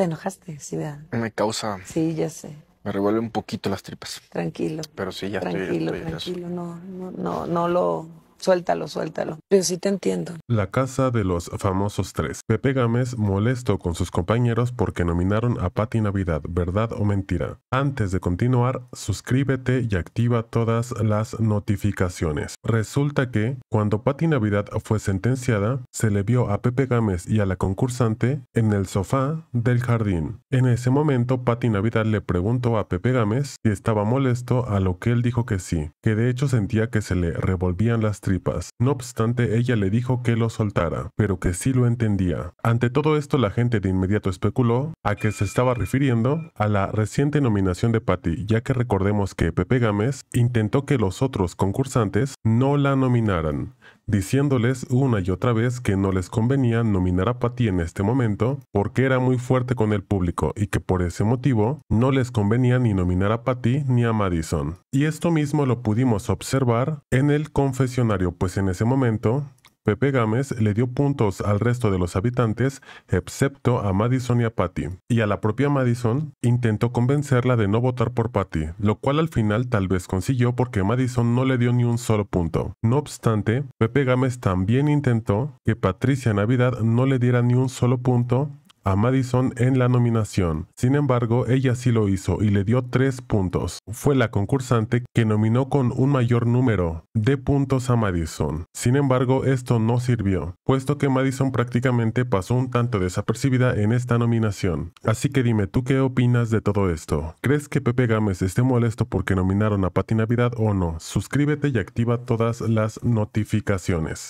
Te enojaste, sí, ¿verdad? Me causa. Sí, ya sé. Me revuelve un poquito las tripas. Tranquilo. Pero sí, ya estoy. Tranquilo, tranquilo. No, no, no, no lo Suéltalo, suéltalo. Pero sí te entiendo. La casa de los famosos tres. Pepe Gámez molesto con sus compañeros porque nominaron a Pati Navidad, verdad o mentira. Antes de continuar, suscríbete y activa todas las notificaciones. Resulta que, cuando Pati Navidad fue sentenciada, se le vio a Pepe Gámez y a la concursante en el sofá del jardín. En ese momento, Pati Navidad le preguntó a Pepe Gámez si estaba molesto, a lo que él dijo que sí, que de hecho sentía que se le revolvían las no obstante, ella le dijo que lo soltara, pero que sí lo entendía. Ante todo esto, la gente de inmediato especuló a que se estaba refiriendo a la reciente nominación de Patty, ya que recordemos que Pepe Gámez intentó que los otros concursantes no la nominaran, diciéndoles una y otra vez que no les convenía nominar a Patty en este momento porque era muy fuerte con el público y que por ese motivo no les convenía ni nominar a Patty ni a Madison. Y esto mismo lo pudimos observar en el confesionario, pues en ese momento Pepe Gámez le dio puntos al resto de los habitantes, excepto a Madison y a Patty, y a la propia Madison intentó convencerla de no votar por Patty, lo cual al final tal vez consiguió porque Madison no le dio ni un solo punto. No obstante, Pepe Gámez también intentó que Patricia Navidad no le diera ni un solo punto a Madison en la nominación. Sin embargo, ella sí lo hizo y le dio 3 puntos. Fue la concursante que nominó con un mayor número de puntos a Madison. Sin embargo, esto no sirvió, puesto que Madison prácticamente pasó un tanto desapercibida en esta nominación. Así que dime tú qué opinas de todo esto. ¿Crees que Pepe Gámez esté molesto porque nominaron a Pati Navidad o no? Suscríbete y activa todas las notificaciones.